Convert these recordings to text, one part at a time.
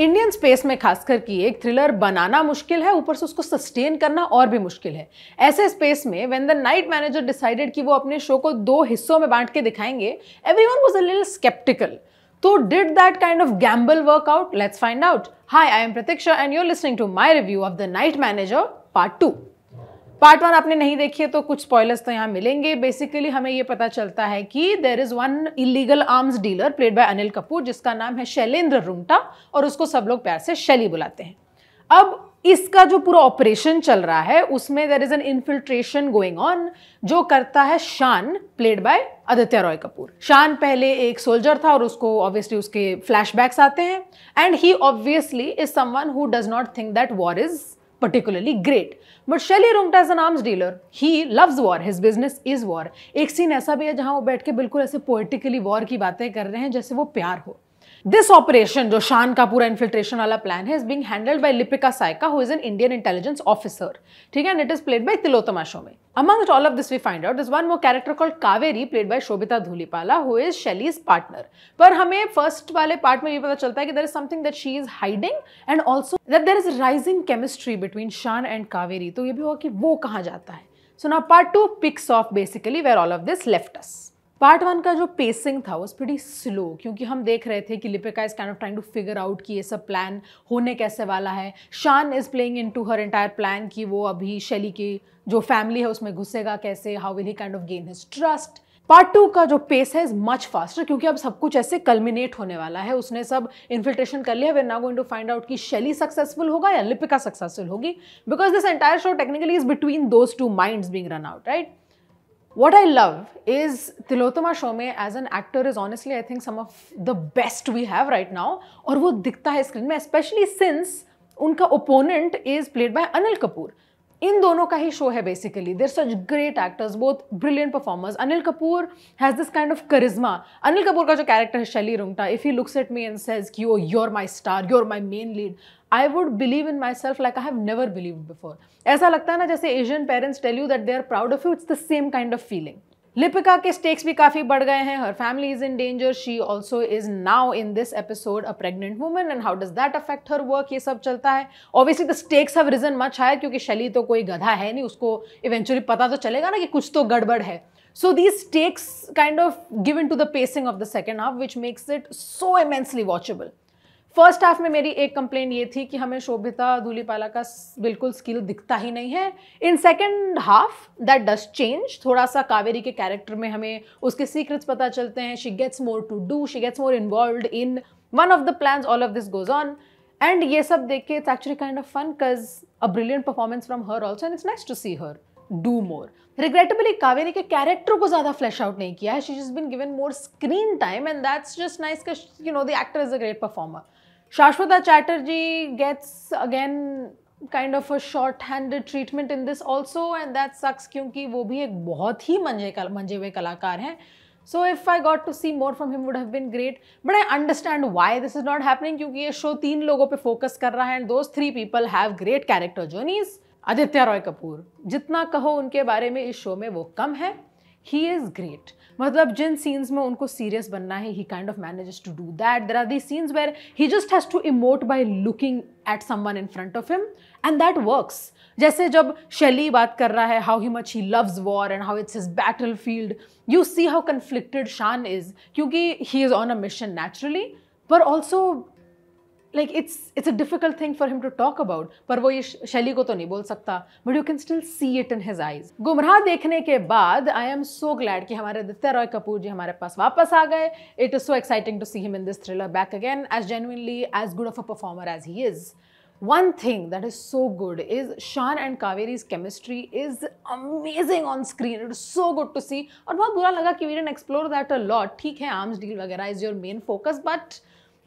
Indian space में खासकर की एक थ्रिलर बनाना मुश्किल है ऊपर से उसको सस्टेन करना और भी मुश्किल है ऐसे स्पेस में when the Night Manager decided कि वो अपने शो को दो हिस्सों में बांट के दिखाएंगे everyone a little sceptical तो did that kind of gamble work out let's find out hi I am Pratiksha and you're listening to my review of the Night Manager part two part one आपने नहीं देखी है तो कुछ spoilers तो यहाँ मिलेंगे बेसिकली हमें ये पता चलता है कि there is one illegal arms dealer played by Anil Kapoor जिसका नाम है शैलेंद्र रुंगटा और उसको सब लोग प्यार से शैली बुलाते हैं अब इसका जो पूरा ऑपरेशन चल रहा है उसमें there is an infiltration going on जो करता है शान प्लेड बाय आदित्य रॉय कपूर शान पहले एक सोल्जर था और उसको ऑब्वियसली उसके फ्लैशबैक्स आते हैं and he obviously is someone who does not think that war is particularly great. But Shelley Rungta is an arms dealer. He loves war. His business is war. एक scene ऐसा भी है जहां वो बैठ के बिल्कुल ऐसे poetically वॉर की बातें कर रहे हैं जैसे वो प्यार हो दिस ऑपरेशन जो शान का पूरा इन्फिल्ट्रेशन वाला प्लान है is being handled by Lipika Saikia who is an Indian intelligence officer ठीक है and it is played by Tilottama में Amongst all of this we find out there's one more character called Kaveri played by Shobita Dhulipala who is Shelly's partner. पर हमें first वाले part mein ये पता चलता है कि there is something that she is hiding and also that there is rising chemistry between Shan and Kaveri. So, ये भी होगा कि वो कहाँ जाता है. So now part two picks off basically where all of this left us. Part one का जो पेसिंग था वो प्रीटी स्लो क्योंकि हम देख रहे थे कि Lipika is kind of trying to figure out कि ये सब प्लान होने कैसे वाला है Shaan is playing into her entire plan कि वो अभी शैली की जो फैमिली है उसमें घुसेगा कैसे how will he kind of gain his trust part two का जो पेस है इज मच फास्टर क्योंकि अब सब कुछ ऐसे कल्मिनेट होने वाला है उसने सब इन्फिल्ट्रेशन कर लिया वे ना गोइंग टू फाइंड आउट कि शैली सक्सेसफुल होगा या लिपिका सक्सेसफुल होगी because this entire show technically is between those two minds being run out right what I love is Tilotama Shome as an actor is honestly I think some of the best we have right now और वो दिखता है screen में especially since उनका opponent is played by Anil Kapoor इन दोनों का ही शो है basically there such great actors बहुत brilliant performers Anil Kapoor has this kind of charisma Anil Kapoor का जो कैरेक्टर है Shelly Rungta if he looks at me and says कि oh you're my star you're my main lead I would believe in myself like I have never believe before ऐसा लगता है ना जैसे Asian parents tell you that they are proud of you it's the same kind of feeling Lipika के stakes भी काफ़ी बढ़ गए हैं her family is in danger she also is now in this episode a pregnant woman and how does that affect her work ये सब चलता है obviously the stakes have risen much higher क्योंकि शैली तो कोई गधा है नहीं उसको इवेंचुअली पता तो चलेगा ना कि कुछ तो गड़बड़ है so these stakes kind of given to the pacing of the second half which makes it so immensely watchable first half में मेरी एक कंप्लेन ये थी कि हमें शोभिता धूलीपाला का बिल्कुल स्किल दिखता ही नहीं है in second half that does change थोड़ा सा कावेरी के कैरेक्टर में हमें उसके सीक्रेट्स पता चलते हैं she gets more to do she gets more involve in one of the plan all of this goes on and ये सब देख के it's actually kind of fun cause a brilliant performance from her also and it's nice to see her do more regrettably Kaveri के character को ज़्यादा flash out नहीं किया है she is been given more screen time and that's just nice you know the actor is a great performer Shashwata Chatterjee gets again kind of a short handed treatment in this also and that sucks क्योंकि वो भी एक बहुत ही मंजे मंजे हुए कलाकार हैं so if I got to see more from him would have been great but I understand why this is not happening क्योंकि ये शो तीन लोगों पर फोकस कर रहा है and those three people have great character journeys Aditya Roy Kapoor जितना कहो उनके बारे में इस शो में वो कम है ही इज़ ग्रेट मतलब जिन सीन्स में उनको सीरियस बनना है he kind of manages to do that there are the scenes where he just has to emote by looking at one in front of him and that works जैसे जब शैली बात कर रहा है how he much he loves war and how it's his battlefield you see how conflicted Shaan is क्योंकि he is on a mission naturally पर also like it's it's a difficult thing for him to talk about पर वो ये शैली को तो नहीं बोल सकता but you can still see it in his eyes गुमराह देखने के बाद आई एम सो ग्लैड कि हमारे आदित्य रॉय कपूर जी हमारे पास वापस आ गए it is so exciting to see him in this thriller back again as genuinely as good of a performer as he is one thing that is so good is Shaan and Kaveri's chemistry is amazing on screen it so good to see और बहुत बुरा लगा कि we didn't explore that a lot ठीक है, arms deal वगैरह is your main focus but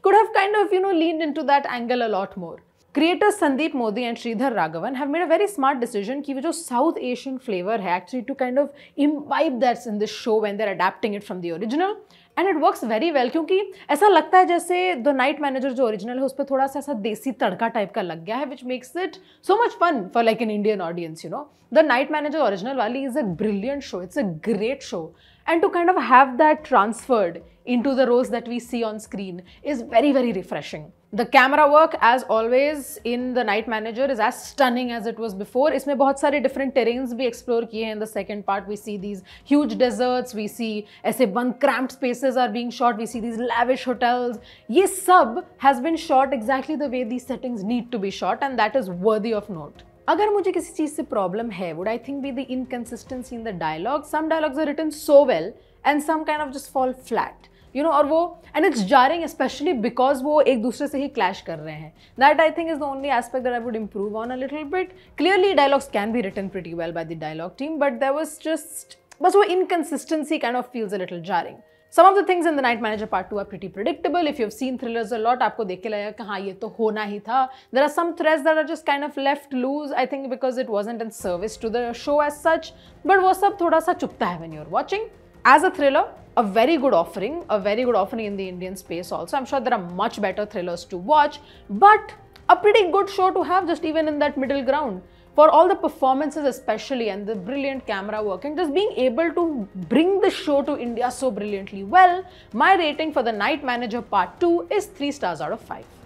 could have kind of, you know, leaned into that angle a lot more. Creators Sandeep Modi and Sridhar Raghavan have made a very smart decision ki jo South Asian flavor hai actually to kind of imbibe that in this show when they're adapting it from the original and it works very well क्योंकि ऐसा लगता है जैसे the Night Manager जो original है उस पर थोड़ा सा ऐसा देसी तड़का टाइप का लग गया है which makes it so much fun for like an Indian audience you know the Night Manager original वाली is a brilliant show it's a great show and to kind of have that transferred into the rows that we see on screen is very, very refreshing. The camera work as always in The Night Manager is as stunning as it was before. Isme bahut sare different terrains we explore kiye in the second part. We see these huge deserts, we see aise band cramped spaces are being shot, we see these lavish hotels. Ye sub has been shot exactly the way these settings need to be shot and that is worthy of note. अगर मुझे किसी चीज़ से problem है would I think be the inconsistency in the dialogue some dialogues are written so well and some kind of just fall flat you know और वो and it's jarring specially because वो एक दूसरे से ही क्लैश कर रहे हैं that I think is the only aspect that I would improve on a little bit clearly dialogues can be written pretty well by the dialogue team but there was just बस वो inconsistency kind of feels a little jarring Some of the things in The Night Manager Part 2 are pretty predictable. If you've seen thrillers a lot, you will feel like this was to There are some threads that are just kind of left loose, I think because it wasn't in service to the show as such. But that's a little bit when you're watching. As a thriller, a very good offering, a very good offering in the Indian space also. I'm sure there are much better thrillers to watch, but a pretty good show to have just even in that middle ground for all the performances especially and the brilliant camera work and just being able to bring the show to India so brilliantly well, my rating for The Night Manager Part 2 is 3 stars out of 5.